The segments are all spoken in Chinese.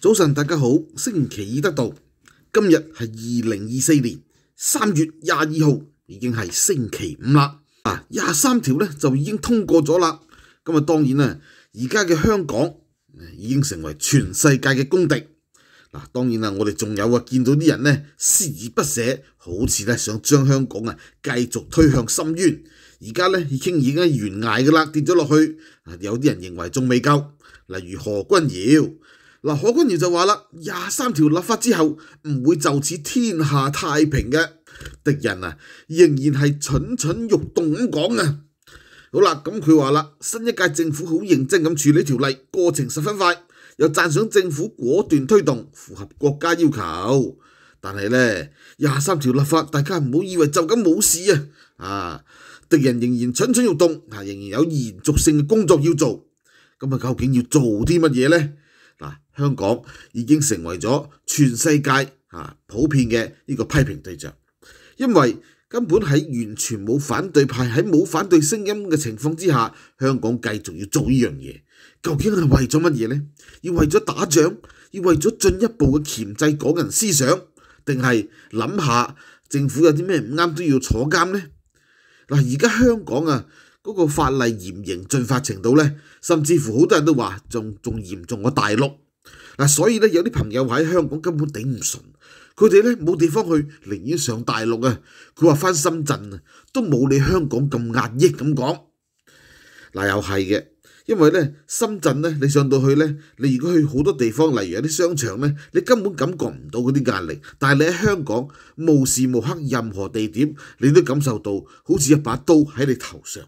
早晨，大家好。星期二得到今日系二零二四年三月廿二号，已经系星期五啦。啊，廿三条咧就已经通过咗啦。咁啊，当然啦，而家嘅香港已经成为全世界嘅公敌。嗱，当然啦，我哋仲有啊，见到啲人咧，锲而不舍，好似咧想将香港啊继续推向深渊。而家咧已经已经悬崖噶啦，跌咗落去。有啲人认为仲未够，例如何君尧。嗱，何君尧就话啦，廿三条立法之后唔会就此天下太平嘅，敌人啊仍然系蠢蠢欲动咁讲啊。好啦，咁佢话啦，新一届政府好认真咁处理条例，过程十分快，又赞赏政府果断推动，符合国家要求。但系咧，廿三条立法，大家唔好以为就咁冇事啊！啊，敌人仍然蠢蠢欲动，啊，仍然有延续性嘅工作要做。咁啊，究竟要做啲乜嘢咧？嗱，香港已經成為咗全世界啊普遍嘅呢個批評對象，因為根本喺完全冇反對派、喺冇反對聲音嘅情況之下，香港繼續要做呢樣嘢，究竟係為咗乜嘢呢？要為咗打仗，要為咗進一步嘅矷制港人思想，定係諗下政府有啲咩唔啱都要坐監呢？嗱，而家香港啊～嗰個法例嚴刑峻法程度呢，甚至乎好多人都話仲仲嚴重過大陸嗱，所以咧有啲朋友喺香港根本頂唔順，佢哋呢冇地方去，寧願上大陸啊。佢話翻深圳啊都冇你香港咁壓抑咁講嗱，又係嘅，因為呢，深圳呢，你上到去呢，你如果去好多地方，例如有啲商場呢，你根本感覺唔到嗰啲壓力，但係你喺香港無時無刻任何地點你都感受到好似一把刀喺你頭上。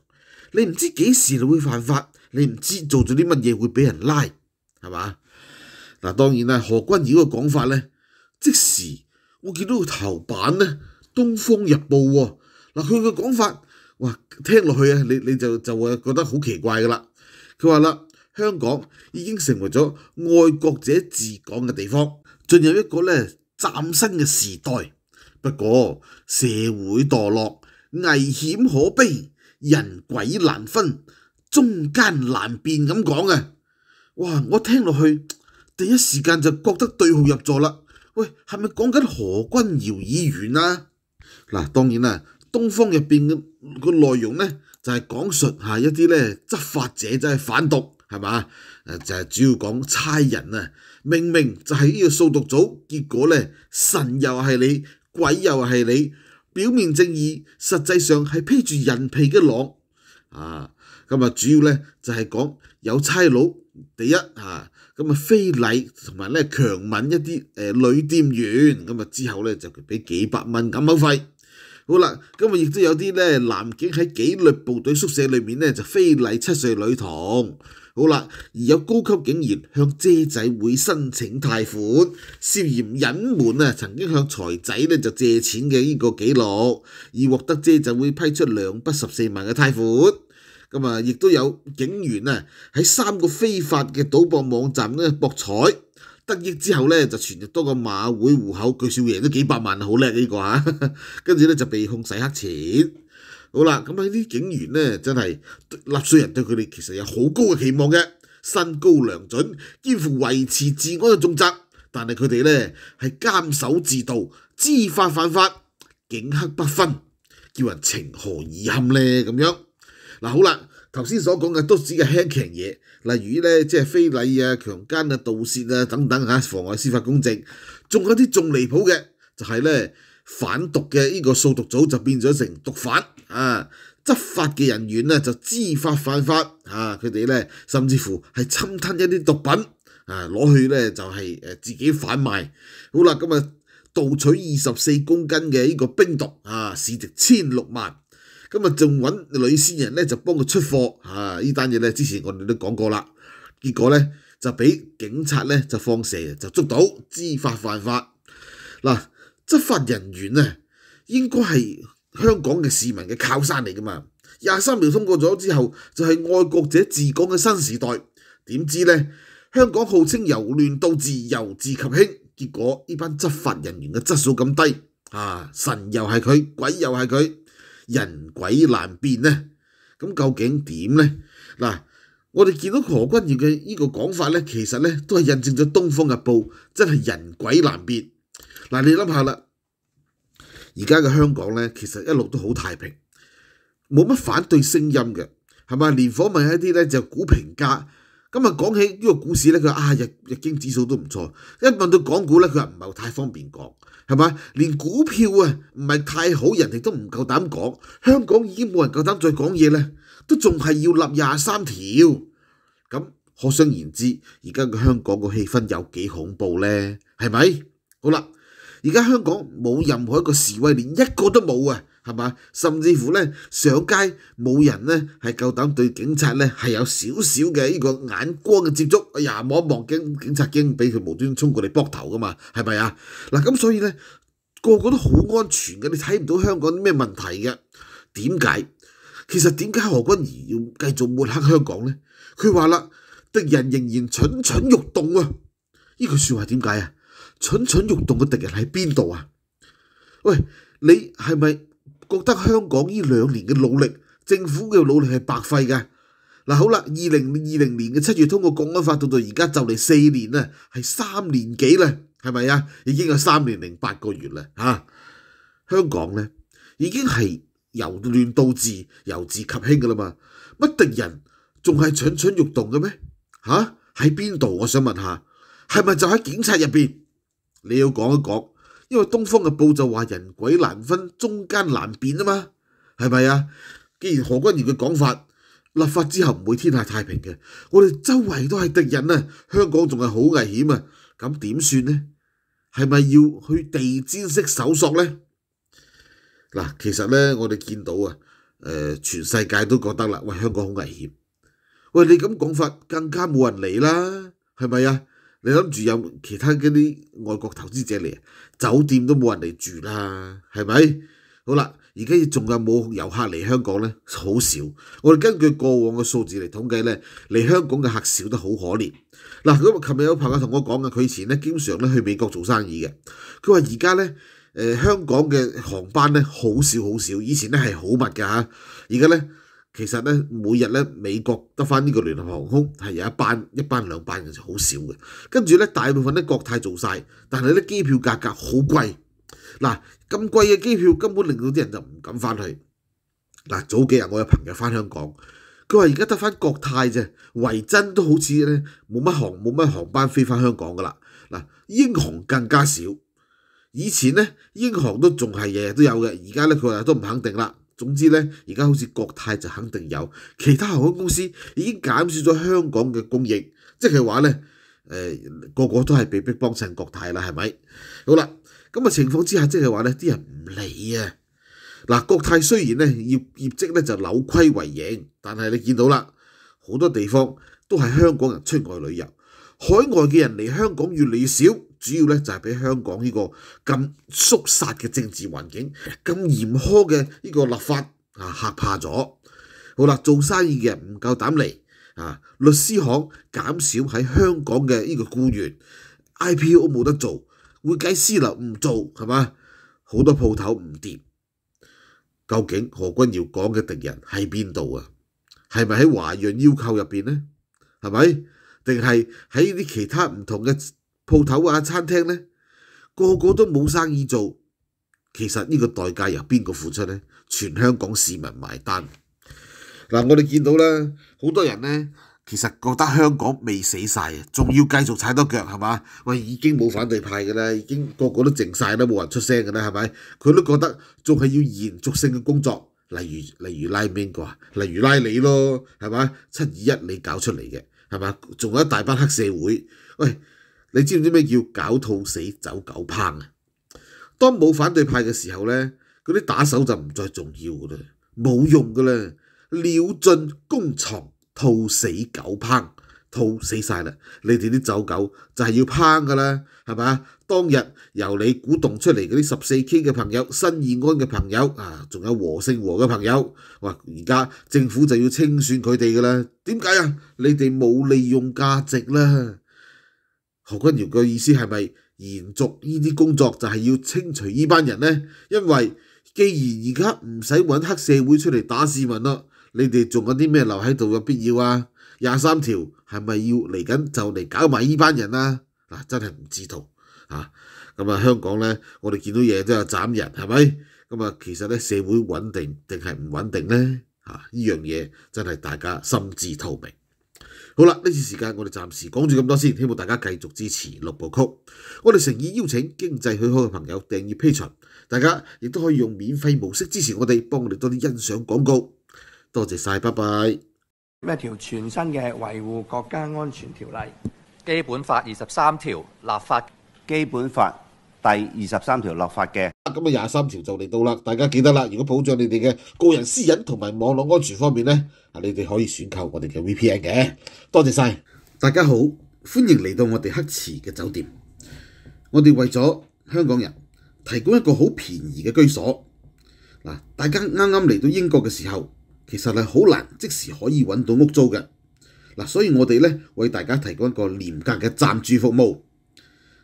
你唔知幾時你會犯法，你唔知做咗啲乜嘢會俾人拉，係嘛？嗱，當然啦，何君彌嘅講法咧，即時我見到個頭版咧，《東方日報》嗱佢嘅講法，哇，聽落去啊，你你就就會覺得好奇怪噶啦。佢話啦，香港已經成為咗愛國者治港嘅地方，進入一個咧暫新嘅時代。不過社會墮落，危險可悲。人鬼难分，中间难辨，咁讲啊！哇，我听落去，第一时间就觉得对号入座啦。喂，系咪讲紧何君尧议员啊？嗱，当然啦，东方入边嘅个内容咧，就系讲述吓一啲咧执法者真系反毒，系嘛？就系主要讲差人啊，明明就系呢个扫毒组，结果咧神又系你，鬼又系你。表面正義，實際上係披住人皮嘅狼啊！咁啊，主要咧就係講有差佬，第一啊，咁啊非禮同埋咧強吻一啲诶女店員，咁啊之後咧就俾幾百蚊感冒費。好啦，今日亦都有啲咧男警喺纪律部队宿舍里面咧就非礼七岁女童。好啦，而有高级警员向姐仔会申请贷款，涉嫌隐瞒啊曾经向财仔咧就借钱嘅呢个记录，而获得姐仔会批出两笔十四万嘅贷款。咁啊，亦都有警员啊喺三个非法嘅赌博网站咧博彩。得益之後咧，就存入多個馬會户口，據少贏咗幾百萬好叻呢個嚇！跟住咧就被控洗黑錢。好啦，咁呢啲警員咧，真係納税人對佢哋其實有好高嘅期望嘅，身高良準，肩負維持治安嘅重責，但係佢哋咧係監守自盜、知法犯法、警黑不分，叫人情何以堪咧咁樣。嗱，好啦。頭先所講嘅都只係輕嘅嘢，例如咧即係非禮啊、強姦啊、盜竊啊等等嚇，妨礙司法公正。仲有啲仲離譜嘅，就係咧反毒嘅呢個掃毒組就變咗成毒販啊！執法嘅人員咧就知法犯法啊！佢哋咧甚至乎係侵吞一啲毒品啊，攞去咧就係誒自己販賣。好啦，咁啊盜取二十四公斤嘅呢個冰毒啊，市值千六萬。咁啊，仲揾女商人咧，就幫佢出貨啊！呢單嘢咧，之前我哋都講過啦。結果咧，就俾警察咧就放蛇，就捉到知法犯法嗱。執法人員咧應該係香港嘅市民嘅靠山嚟噶嘛。廿三秒通過咗之後，就係愛國者治港嘅新時代。點知咧，香港號稱由亂到自由，自及興，結果呢班執法人員嘅質素咁低啊！神又係佢，鬼又係佢。人鬼難辨呢？咁究竟點呢？嗱，我哋見到何君賢嘅呢個講法呢，其實呢都係印證咗《東方日報》真係人鬼難辨。嗱，你諗下啦，而家嘅香港呢，其實一路都好太平，冇乜反對聲音嘅，係咪？連訪問一啲呢，就股評家。咁啊，講起呢個股市咧，佢啊日日經指數都唔錯。一問到港股咧，佢話唔係太方便講，係咪？連股票啊，唔係太好，人哋都唔夠膽講。香港已經冇人夠膽再講嘢咧，都仲係要立廿三條。咁可想而知，而家嘅香港個氣氛有幾恐怖咧？係咪？好啦。而家香港冇任何一个示威，连一个都冇啊，系嘛？甚至乎咧，上街冇人咧系够胆对警察咧系有少少嘅呢个眼光嘅接触。哎呀，望一望警警察经俾佢无端冲过嚟搏头噶嘛，系咪啊？嗱，咁所以咧，个个都好安全嘅，你睇唔到香港啲咩问题嘅？點解？其實點解何君儀要繼續抹黑香港咧？佢話啦，敵人仍然蠢蠢欲動啊！呢句説話點解啊？蠢蠢欲动嘅敌人喺边度啊？喂，你系咪觉得香港呢两年嘅努力，政府嘅努力系白费嘅嗱？好啦，二零二零年嘅七月通过国安法到到而家就嚟四年啦，系三年几啦，系咪啊？已经有三年零八个月啦，吓香港咧已经系由乱到治，由治及兴噶啦嘛，乜敌人仲系蠢蠢欲动嘅咩？吓喺边度？我想问下，系咪就喺警察入边？你要講一講，因為《東方嘅報》就話人鬼難分、中間難辨啊嘛，係咪啊？既然何君尧嘅講法，立法之後唔會天下太平嘅，我哋周圍都係敵人啊，香港仲係好危險啊，咁點算呢？係咪要去地氈式搜索呢？嗱，其實呢，我哋見到啊，全世界都覺得啦，喂，香港好危險，喂，你咁講法更加冇人嚟啦，係咪啊？你谂住有其他嗰啲外国投资者嚟，酒店都冇人嚟住啦，系咪？好啦，而家仲有冇游客嚟香港呢？好少。我哋根据过往嘅数字嚟统计呢，嚟香港嘅客少得好可怜。嗱，咁琴日有朋友同我讲嘅，佢以前呢经常咧去美国做生意嘅，佢话而家呢。诶香港嘅航班咧好少好少，以前咧系好密噶吓，而家咧。其实咧，每日咧，美国得翻呢个联合航空系有一班、一班、两班嘅，就好少嘅。跟住咧，大部分咧国泰做晒，但系咧机票价格好贵。嗱，咁贵嘅机票根本令到啲人就唔敢翻去。嗱，早几日我有朋友翻香港，佢话而家得翻国泰啫，维珍都好似咧冇乜航冇乜航班飞翻香港噶啦。嗱，英航更加少。以前咧英航都仲系日日都有嘅，而家咧佢话都唔肯定啦。總之咧，而家好似國泰就肯定有，其他航空公司已經減少咗香港嘅供應，即係話咧，誒個個都係被逼幫襯國泰啦，係咪？好啦，咁啊情況之下，即係話咧，啲人唔理啊！嗱，國泰雖然咧業業績咧就扭虧為盈，但係你見到啦，好多地方都係香港人出外旅遊，海外嘅人嚟香港越嚟越少。主要咧就係俾香港呢個咁縮殺嘅政治環境、咁嚴苛嘅呢個立法啊嚇怕咗。好啦，做生意嘅人唔夠膽嚟啊，律師行減少喺香港嘅呢個僱員，IPO 冇得做，會計師樓唔做係嘛？好多鋪頭唔掂。究竟何君耀講嘅敵人喺邊度啊？係咪喺華潤要求入邊咧？係咪？定係喺啲其他唔同嘅？鋪頭啊，餐廳呢，個個都冇生意做。其實呢個代價由邊個付出呢？全香港市民埋單。嗱，我哋見到啦，好多人呢，其實覺得香港未死晒啊，仲要繼續踩多腳係嘛？喂，已經冇反對派噶啦，已經個個都靜晒啦，冇人出聲噶啦，係咪？佢都覺得仲係要延續性嘅工作，例如例如拉边个啊？例如拉你咯，係嘛？七二一你搞出嚟嘅，係嘛？仲有一大班黑社會，喂！你知唔知咩叫搞兔死走狗烹啊？当冇反对派嘅时候咧，嗰啲打手就唔再重要噶啦，冇用噶啦，料尽弓藏，兔死狗烹，兔死晒啦，你哋啲走狗就系要烹噶啦，系嘛？当日由你鼓动出嚟嗰啲十四 K 嘅朋友、新义安嘅朋友啊，仲有和胜和嘅朋友，哇！而家政府就要清算佢哋噶啦，点解啊？你哋冇利用价值啦。何君尧嘅意思係咪延續呢啲工作就係要清除呢班人呢？因為既然而家唔使揾黑社會出嚟打市民啦，你哋仲有啲咩留喺度有必要啊？廿三條係咪要嚟緊就嚟搞埋呢班人啊？嗱，真係唔知道啊！咁啊！香港咧，我哋見到嘢都有斬人，係咪咁啊？其實咧，社會穩定定係唔穩定咧？呢樣嘢真係大家心知肚明。好啦，呢次時間我哋暫時講住咁多先，希望大家繼續支持六部曲。我哋誠意邀請經濟許可嘅朋友訂閱 P 尋，大家亦都可以用免費模式支持我哋，幫我哋多啲欣賞廣告。多謝晒，拜拜。咩條全新嘅維護國家安全條例？基本法二十三條立法，基本法。第二十三条立法嘅，咁啊廿三条就嚟到啦，大家记得啦。如果保障你哋嘅个人私隐同埋网络安全方面咧，啊，你哋可以选购我哋嘅 VPN 嘅。多谢晒，大家好，欢迎嚟到我哋黑池嘅酒店。我哋为咗香港人提供一个好便宜嘅居所。嗱，大家啱啱嚟到英国嘅时候，其实系好难即时可以揾到屋租嘅。嗱，所以我哋咧为大家提供一个廉价嘅暂住服务。